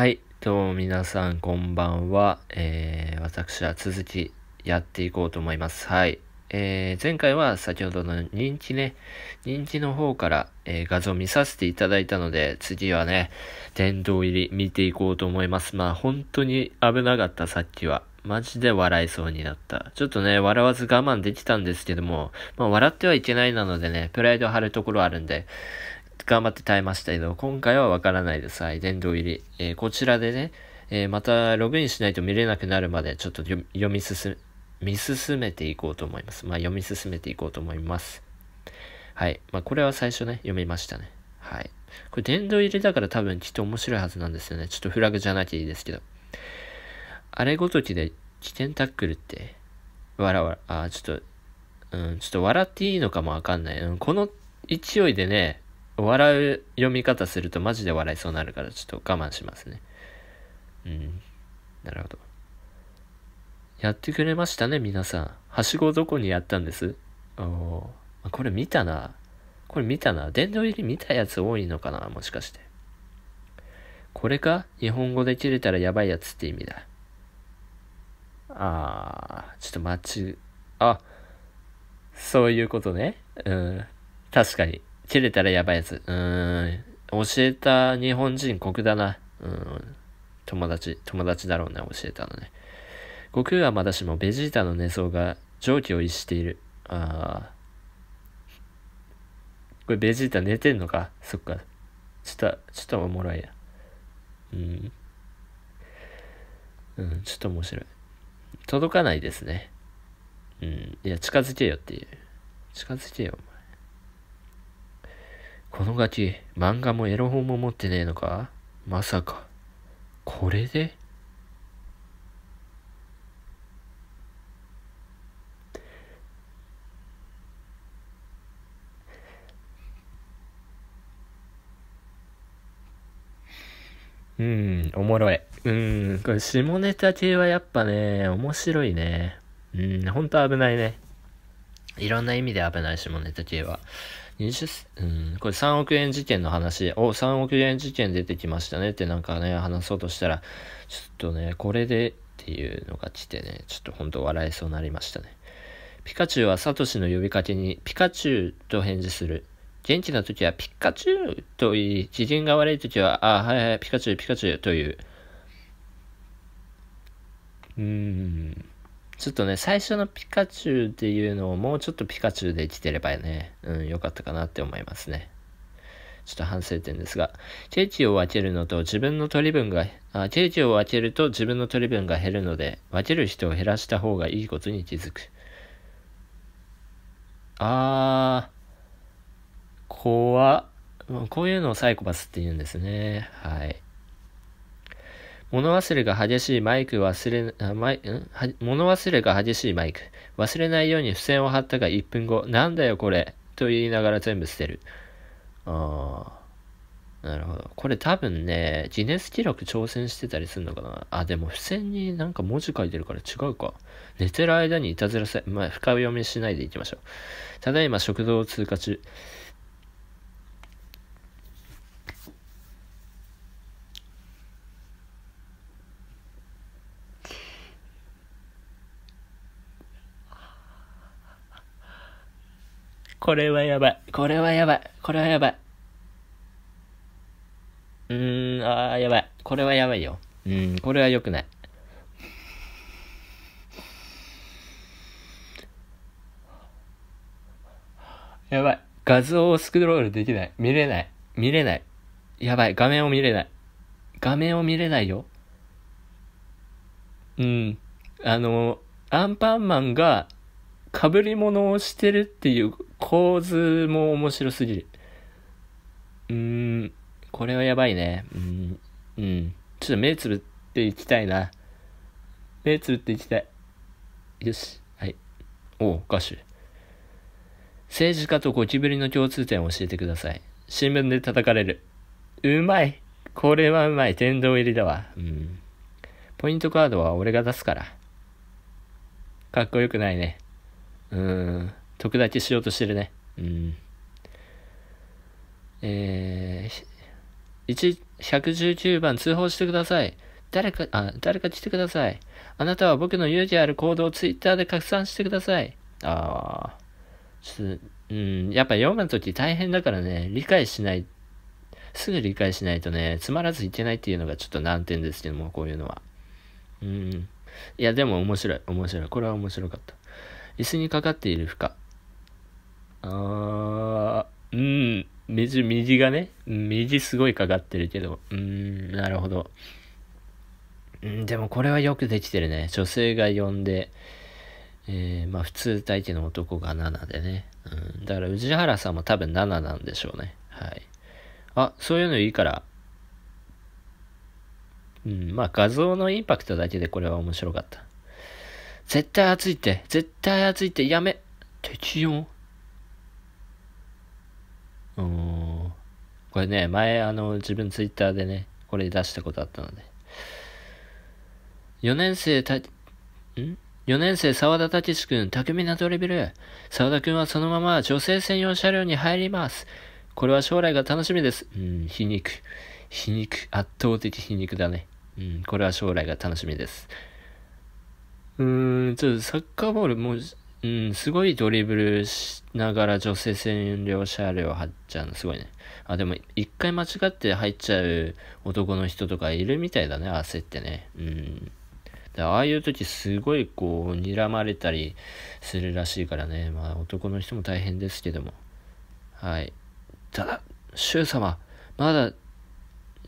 はい、どうも皆さんこんばんは。えー、私は続きやっていこうと思います。はい。えー、前回は先ほどの認知ね、認知の方から、えー、画像見させていただいたので、次はね、殿堂入り見ていこうと思います。まあ本当に危なかった、さっきは。マジで笑いそうになった。ちょっとね、笑わず我慢できたんですけども、まあ、笑ってはいけないなのでね、プライド張るところあるんで、頑張って耐えましたけど、今回はわからないです。はい、殿堂入り。えー、こちらでね、えー、またログインしないと見れなくなるまでちょっと読み進め、見進めていこうと思います。まあ、読み進めていこうと思います。はい。まあ、これは最初ね、読みましたね。はい。これ、殿堂入りだから多分きっと面白いはずなんですよね。ちょっとフラグじゃなきゃいいですけど。あれごときで、起点タックルって、わらわら、あ、ちょっと、うん、ちょっと笑っていいのかもわかんない。うん、この勢いでね、笑う読み方するとマジで笑いそうになるからちょっと我慢しますね。うん。なるほど。やってくれましたね、皆さん。はしごどこにやったんですおお。これ見たな。これ見たな。殿堂入り見たやつ多いのかなもしかして。これか日本語で切れたらやばいやつって意味だ。あー、ちょっと待ち、あ、そういうことね。うん。確かに。切れたらやばいやつ。うん。教えた日本人酷だな。うん。友達、友達だろうな、教えたのね。悟空はまだしもベジータの寝相が常軌を逸している。ああ。これベジータ寝てんのかそっか。ちょっと、ちょっとおもろいや。うん。うん、ちょっと面白い。届かないですね。うん。いや、近づけよっていう。近づけよ。このガキ、漫画もエロ本も持ってねえのかまさか、これでうん、おもろい。うん、これ下ネタ系はやっぱね、面白いね。うん、ほんと危ないね。いろんな意味で危ない下ネタ系は。20、うん、これ3億円事件の話、お、3億円事件出てきましたねってなんかね、話そうとしたら、ちょっとね、これでっていうのが来てね、ちょっとほんと笑えそうになりましたね。ピカチュウはサトシの呼びかけに、ピカチュウと返事する。元気な時はピカチュウと言い、機嫌が悪い時は、あ、はいはい、ピカチュウ、ピカチュウという。うーん。ちょっとね、最初のピカチュウっていうのをもうちょっとピカチュウで生きてればね、うん、良かったかなって思いますね。ちょっと反省点ですが、定キを分けるのと自分の取り分が、あ定キを分けると自分の取り分が減るので、分ける人を減らした方がいいことに気づく。あー、怖っ。こういうのをサイコパスって言うんですね。はい。物忘れが激しいマイク忘れ、マイん物忘れが激しいマイク。忘れないように付箋を貼ったが1分後、なんだよこれと言いながら全部捨てる。ああ。なるほど。これ多分ね、ギネス記録挑戦してたりするのかな。あ、でも付箋になんか文字書いてるから違うか。寝てる間にいたずらせ、まあ、深読みしないでいきましょう。ただいま食堂を通過中。これはやばい。これはやばい。これはやばい。うーん、あー、やばい。これはやばいよ。うん、これは良くない。やばい。画像をスクロールできない。見れない。見れない。やばい。画面を見れない。画面を見れないよ。うん。あの、アンパンマンが被り物をしてるっていう構図も面白すぎる。うーん、これはやばいね。うん、うん。ちょっと目つぶっていきたいな。目つぶっていきたい。よし。はい。おお、歌手。政治家とゴキブリの共通点を教えてください。新聞で叩かれる。うまい。これはうまい。天堂入りだわ。うん。ポイントカードは俺が出すから。かっこよくないね。うん得だけしようとしてるねうんえー、119番通報してください誰かあ誰か来てくださいあなたは僕の勇気ある行動をツイッターで拡散してくださいああちょっとうんやっぱ読む時大変だからね理解しないすぐ理解しないとねつまらずいけないっていうのがちょっと難点ですけどもこういうのはうんいやでも面白い面白いこれは面白かった椅子にかかっている負荷。あー、うん、右、右がね、右すごいかかってるけど、うん、なるほど。うん、でもこれはよくできてるね。女性が呼んで、えー、まあ普通体験の男が7でね。うん、だから宇治原さんも多分7なんでしょうね。はい。あ、そういうのいいから。うん、まあ画像のインパクトだけでこれは面白かった。絶対暑いって、絶対暑いって、やめ。適温うん。これね、前、あの、自分ツイッターでね、これ出したことあったので。4年生た、ん ?4 年生沢田武志くん、匠なドリブル。沢田くんはそのまま女性専用車両に入ります。これは将来が楽しみです。うん、皮肉。皮肉。圧倒的皮肉だね。うん、これは将来が楽しみです。うーん、ちょっとサッカーボールもう、ん、すごいドリブルしながら女性専用車両貼っちゃうの、すごいね。あ、でも、一回間違って入っちゃう男の人とかいるみたいだね、焦ってね。うん。ああいう時すごいこう、睨まれたりするらしいからね。まあ、男の人も大変ですけども。はい。ただ、シュウ様、まだ、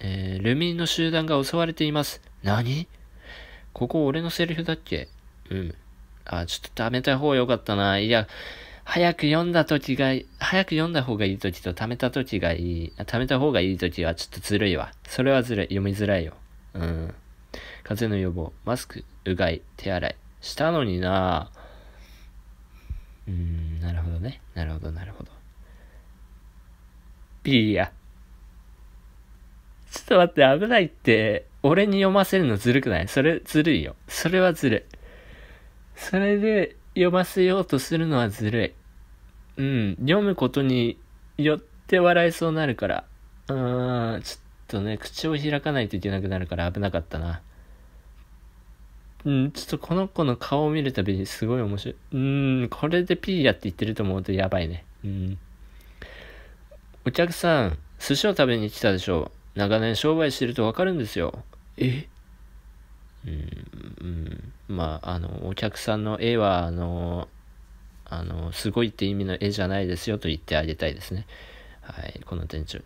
えー、ルミンの集団が襲われています。何ここ俺のセリフだっけうん。あ、ちょっと貯めた方が良かったな。いや、早く読んだ時が、早く読んだ方がいい時と貯めた時がいい、貯めた方がいい時はちょっとずるいわ。それはずるい。読みづらいよ。うん。風邪の予防、マスク、うがい、手洗い。したのになうん、なるほどね。なるほど、なるほど。ピーちょっと待って、危ないって、俺に読ませるのずるくないそれずるいよ。それはずるい。それで読ませようとするのはずるい。うん。読むことによって笑いそうになるから。うーん。ちょっとね、口を開かないといけなくなるから危なかったな。うん、ちょっとこの子の顔を見るたびにすごい面白い。うん、これでピーヤって言ってると思うとやばいね。うん。お客さん、寿司を食べに来たでしょう。長年商売してるとわかるんですよ。えうん、まああのお客さんの絵はあのあのすごいって意味の絵じゃないですよと言ってあげたいですねはいこの店長に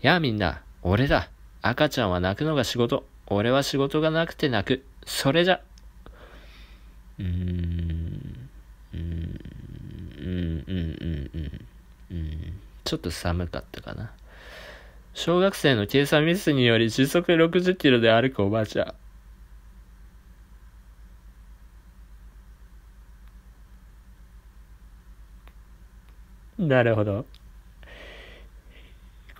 やあみんな俺だ赤ちゃんは泣くのが仕事俺は仕事がなくて泣くそれじゃうーんうーんうんうんうんうんちょっと寒かったかな小学生の計算ミスにより時速60キロで歩くおばあちゃん なるほど。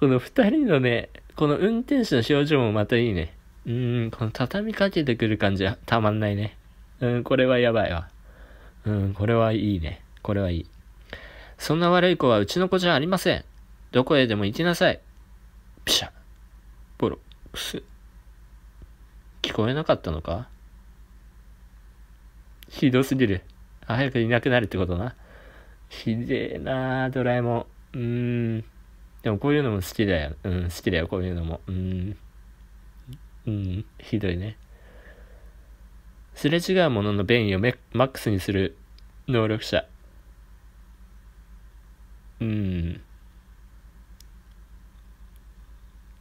この二人のね、この運転手の表情もまたいいね。うーん、この畳みかけてくる感じはたまんないね。うん、これはやばいわ。うん、これはいいね。これはいい。そんな悪い子はうちの子じゃありません。どこへでも行きなさい。ピシャ。ボロクス。聞こえなかったのかひどすぎる。早くいなくなるってことな。ひでえなドラえもん。うーん。でもこういうのも好きだよ。うん、好きだよ、こういうのも。うん。うん、ひどいね。すれ違うものの便意をメマックスにする能力者。うん。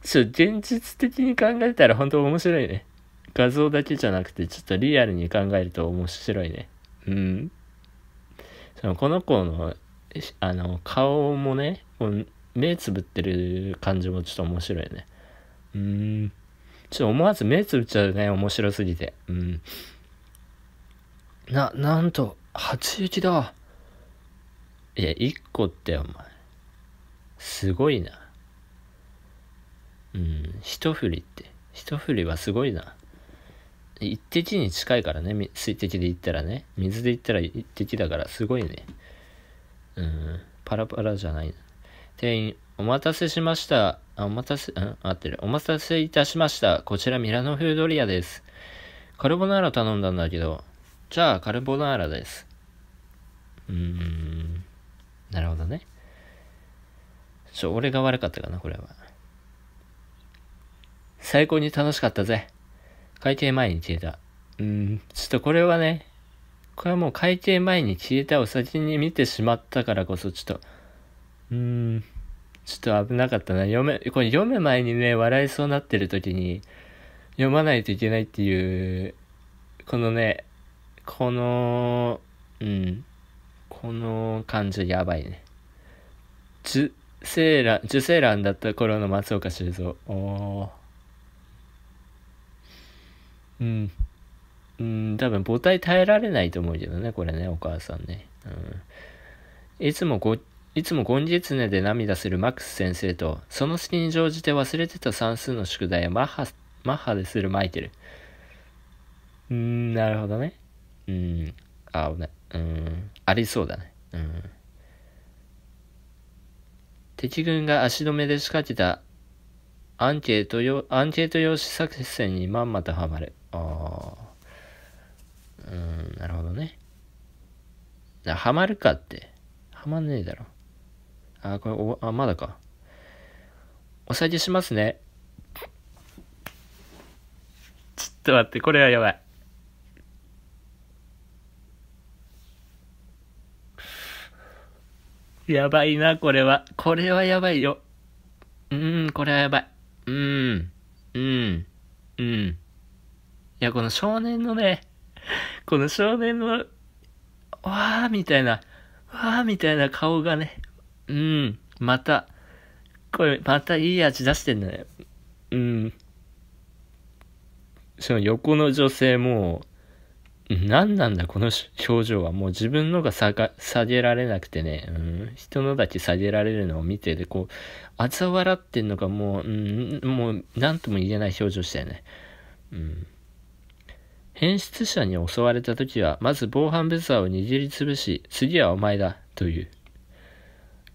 ちょ、現実的に考えたら本当面白いね。画像だけじゃなくて、ちょっとリアルに考えると面白いね。うん。でもこの子の、あの、顔もね、この目つぶってる感じもちょっと面白いね。うん。ちょっと思わず目つぶっちゃうね、面白すぎて。うん。な、なんと、初雪だ。いや、1個ってお前、すごいな。うん、一振りって、一振りはすごいな。一滴に近いからね、水滴で言ったらね。水で言ったら一滴だから、すごいね。うん、パラパラじゃない。店員、お待たせしました。あ、お待たせ、うん合ってる。お待たせいたしました。こちらミラノ風ドリアです。カルボナーラ頼んだんだけど、じゃあカルボナーラです。うーん、なるほどね。ちょ、俺が悪かったかな、これは。最高に楽しかったぜ。改定前に消えた。うん、ちょっとこれはね、これはもう改定前に消えたを先に見てしまったからこそ、ちょっと、うん、ちょっと危なかったな。読め、これ読む前にね、笑いそうなってる時に、読まないといけないっていう、このね、この、うん、この感じやばいね。受精卵、受精卵だった頃の松岡修造。おー。うん。うん、多分母体耐えられないと思うけどね、これね、お母さんね。うん。いつもご、いつもゴンギツネで涙するマックス先生と、その隙に乗じて忘れてた算数の宿題をマッハ、マッハでするマイケル。うん、なるほどね。うん。あ、危ない。うん。ありそうだね。うん。敵軍が足止めで仕掛けたアンケート用、アンケート用紙作戦にまんまとはまる。ああ。うん、なるほどね。ハマるかって。ハマんねえだろ。あ、これお、あ、まだか。おげしますね。ちょっと待って、これはやばい。やばいな、これは。これはやばいよ。うーん、これはやばい。うーん。うん。うん。いや、この少年のね、この少年の、わーみたいな、わーみたいな顔がね、うん、また、これ、またいい味出してんだね。うん。その横の女性も、何なんだこの表情はもう自分のが下が下げられなくてね、うん、人のだけ下げられるのを見てて、こうあざ笑ってんのがもう、うん、もう何とも言えない表情したよね、うん変質者に襲われた時は、まず防犯ブザーを握りつぶし、次はお前だ、という。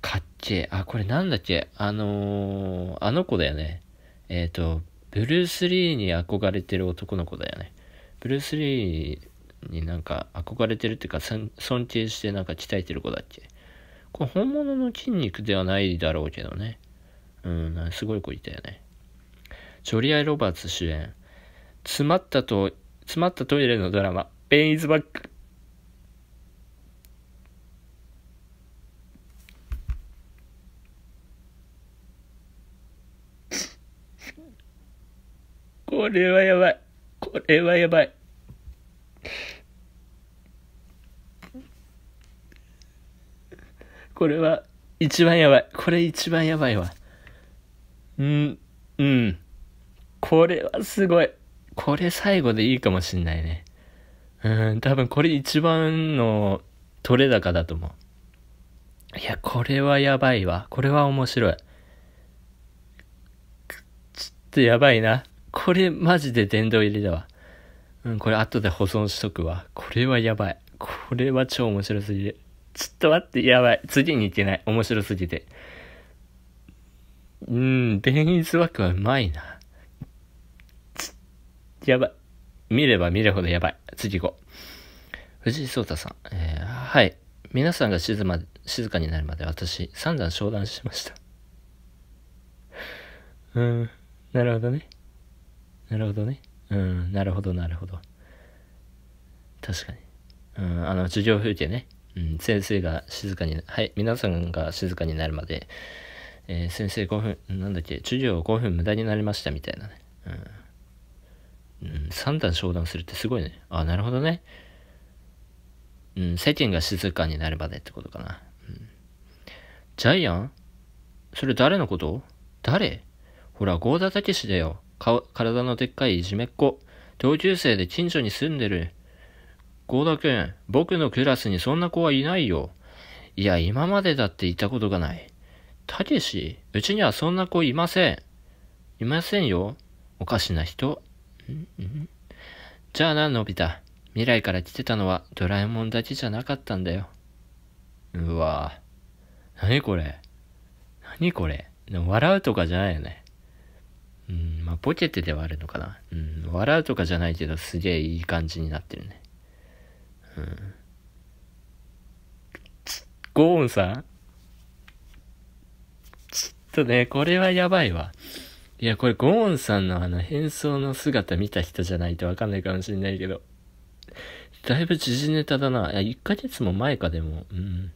かっけえ。あ、これなんだっけあのー、あの子だよね。えっ、ー、と、ブルース・リーに憧れてる男の子だよね。ブルース・リーになんか憧れてるっていうか、尊敬してなんか鍛えてる子だっけこれ本物の筋肉ではないだろうけどね。うん、すごい子いたよね。ジョリアイ・ロバーツ主演。詰まったと詰まったトイレのドラマ、ペンイズバック。これはやばい。これはやばい。これは一番やばい。これ一番やばいわ。うん、うん。これはすごい。これ最後でいいかもしんないね。うん、多分これ一番の取れ高だと思う。いや、これはやばいわ。これは面白い。ちょっとやばいな。これマジで殿堂入りだわ。うん、これ後で保存しとくわ。これはやばい。これは超面白すぎる。ちょっと待って、やばい。次に行けない。面白すぎて。うん、ベンイズワークはうまいな。やばい。見れば見るほどやばい。次行こう。藤井聡太さん。えー、はい。皆さんが静,、ま、静かになるまで私、三段商談しました。うん。なるほどね。なるほどね。うん。なるほど、なるほど。確かに。うん。あの、授業風景ね。うん。先生が静かに、はい。皆さんが静かになるまで、えー、先生5分、なんだっけ、授業5分無駄になりましたみたいなね。うん。うん、3段商談するってすごいね。あ、なるほどね。うん、世間が静かになるまでってことかな。うん、ジャイアンそれ誰のこと誰ほら、ゴーダたけしだよ。体のでっかいいじめっ子。同級生で近所に住んでる。ゴーダくん、僕のクラスにそんな子はいないよ。いや、今までだっていたことがない。たけうちにはそんな子いません。いませんよ。おかしな人。じゃあな、のび太。未来から来てたのはドラえもんだけじゃなかったんだよ。うわぁ。なにこれ何これ笑うとかじゃないよね。うん、まあ、ボケてではあるのかな。うん、笑うとかじゃないけど、すげえいい感じになってるね。うん。ゴーンさんちょっとね、これはやばいわ。いや、これ、ゴーンさんのあの、変装の姿見た人じゃないとわかんないかもしんないけど。だいぶ時事ネタだな。いや、1ヶ月も前か、でも。うん。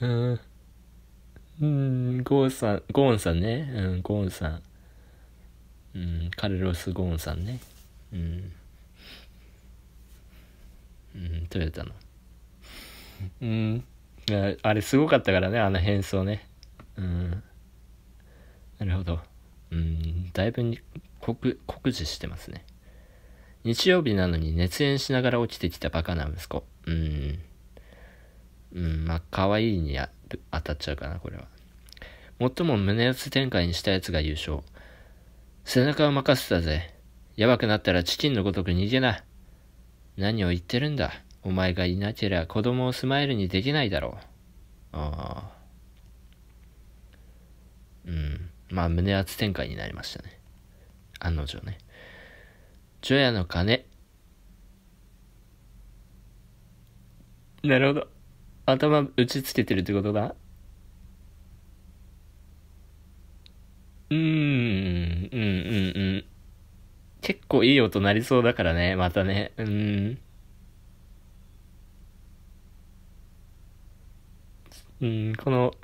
うん。うん、ゴーンさん、ゴーンさんね。うん、ゴーンさん。うん、カルロス・ゴーンさんね。うん。うん、トヨタの。うん。あれすごかったからね、あの変装ね。うん。なるほど。うん、だいぶに酷酷似してますね。日曜日なのに熱演しながら起きてきたバカな息子。うん。うん、まあ、可愛いに当たっちゃうかな、これは。最も胸熱展開にしたやつが優勝。背中を任せたぜ。やばくなったらチキンのごとく逃げな。何を言ってるんだ。お前がいなけりゃ子供をスマイルにできないだろう。ああ。うん。まあ胸圧展開になりましたね。案の定ね。除夜の鐘。なるほど。頭打ちつけてるってことだうーん、うん、うん、うん。結構いい音なりそうだからね、またね。うん。うん、この、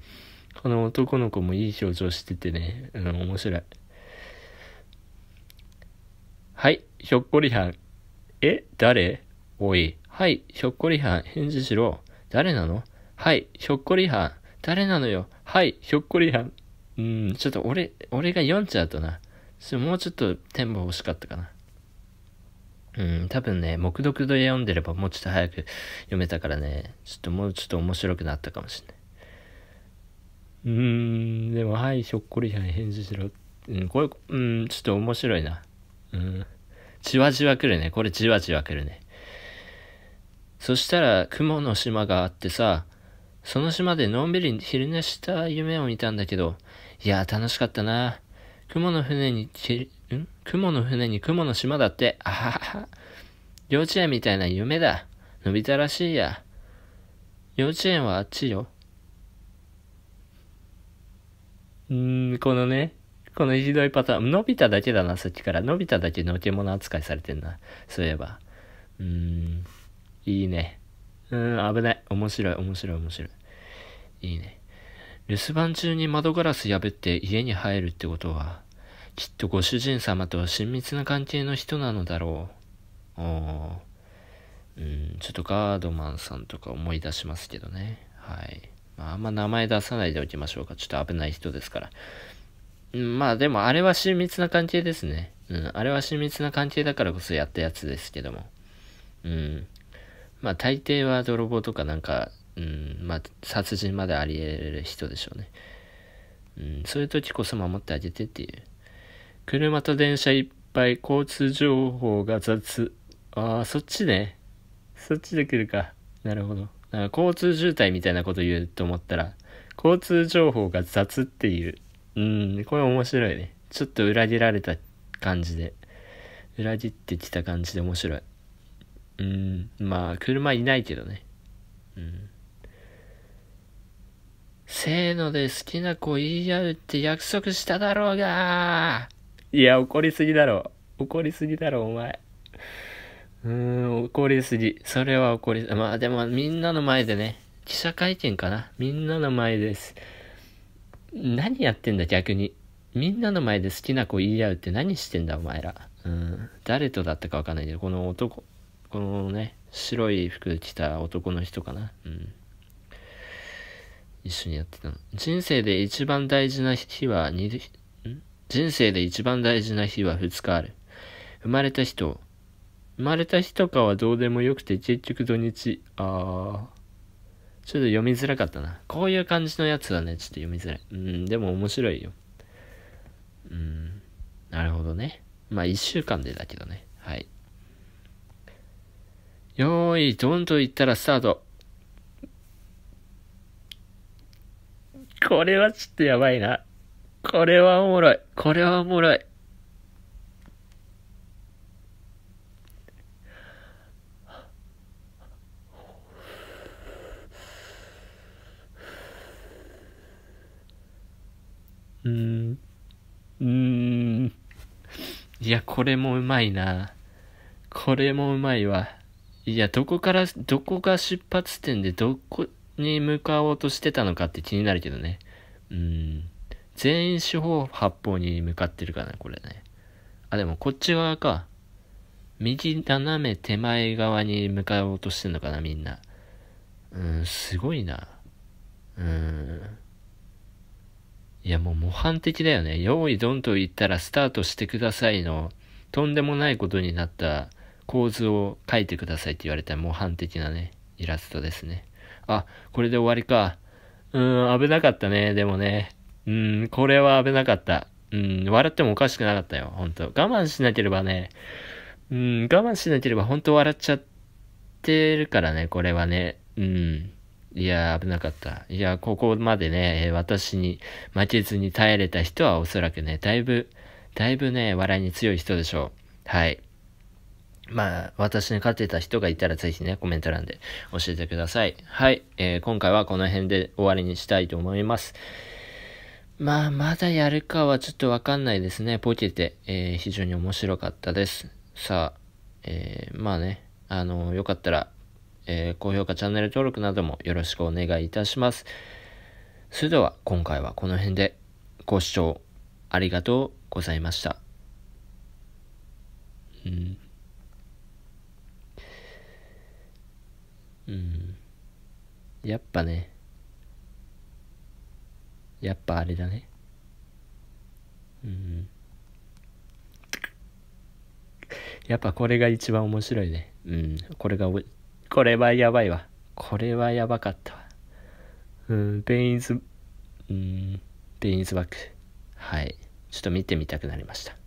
この男の子もいい表情しててね、あの、面白い。はい、ひょっこりはん。え、誰おい。はい、ひょっこりはん、返事しろ。誰なのはい、ひょっこりはん。誰なのよ。はい、ひょっこりはん。うん、ちょっと俺、俺が読んじゃうとな。もうちょっとテンポ欲しかったかな。うん、多分ね、目読で読んでればもうちょっと早く読めたからね、ちょっともうちょっと面白くなったかもしれない。うーん、でも、はい、しょっこりはん返事しろ。うん、これ、うん、ちょっと面白いな。うん。じわじわ来るね。これじわじわ来るね。そしたら、雲の島があってさ、その島でのんびり昼寝した夢を見たんだけど、いや、楽しかったな。雲の船に、ん雲の船に雲の島だって、あはは。幼稚園みたいな夢だ。伸びたらしいや。幼稚園はあっちよ。うん、このね、このひどいパターン、伸びただけだな、そっちから。伸びただけのけ物扱いされてんな。そういえば。うん、いいね。うん、危ない。面白い、面白い、面白い。いいね。留守番中に窓ガラス破って家に入るってことは、きっとご主人様と親密な関係の人なのだろう。おうん、ちょっとガードマンさんとか思い出しますけどね。はい。まあ、あんま名前出さないでおきましょうか。ちょっと危ない人ですから。うん、まあでも、あれは親密な関係ですね。うん、あれは親密な関係だからこそやったやつですけども。うん。まあ大抵は泥棒とかなんか、うん、まあ殺人まであり得る人でしょうね。うん、そういう時こそ守ってあげてっていう。車と電車いっぱい交通情報が雑。ああ、そっちね。そっちで来るか。なるほど。なんか交通渋滞みたいなこと言うと思ったら、交通情報が雑っていう。うん、これ面白いね。ちょっと裏切られた感じで。裏切ってきた感じで面白い。うん、まあ、車いないけどね。うん。せーので好きな子言い合うって約束しただろうがいや、怒りすぎだろ。怒りすぎだろ、お前。うん、怒りすぎ。それは怒りすぎ。まあでもみんなの前でね、記者会見かな。みんなの前です。何やってんだ逆に。みんなの前で好きな子言い合うって何してんだお前ら。うん、誰とだったかわかんないけど、この男、このね、白い服着た男の人かな。うん。一緒にやってたの。人生で一番大事な日は2、人生で一番大事な日は2日ある。生まれた人、生まれた日とかはどうでもよくて、結局土日、ああ。ちょっと読みづらかったな。こういう感じのやつはね、ちょっと読みづらい。うん、でも面白いよ。うん、なるほどね。まあ、一週間でだけどね。はい。よーい、どんと行ったらスタート。これはちょっとやばいな。これはおもろい。これはおもろい。うん。ーん。いや、これもうまいな。これもうまいわ。いや、どこから、どこが出発点でどこに向かおうとしてたのかって気になるけどね。うん。全員四方八方に向かってるかな、これね。あ、でもこっち側か。右斜め手前側に向かおうとしてんのかな、みんな。うん、すごいな。うん。いやもう模範的だよね。用意ドンと言ったらスタートしてくださいの、とんでもないことになった構図を書いてくださいって言われた模範的なね、イラストですね。あ、これで終わりか。うーん、危なかったね、でもね。うーん、これは危なかった。うん、笑ってもおかしくなかったよ、ほんと。我慢しなければね、うん、我慢しなければほんと笑っちゃってるからね、これはね。うん。いや、危なかった。いや、ここまでね、私に負けずに耐えれた人はおそらくね、だいぶ、だいぶね、笑いに強い人でしょう。はい。まあ、私に勝てた人がいたらぜひね、コメント欄で教えてください。はい、えー、今回はこの辺で終わりにしたいと思います。まあ、まだやるかはちょっとわかんないですね。ポケて、えー、非常に面白かったです。さあ、えー、まあね、あの、よかったら、えー、高評価、チャンネル登録などもよろしくお願いいたします。それでは今回はこの辺でご視聴ありがとうございました。うん。うん。やっぱね。やっぱあれだね。うん。やっぱこれが一番面白いね。うん。これがこれはやばいわ。これはやばかったわ。うん、ベインズ、うん、ベインズバック。はい。ちょっと見てみたくなりました。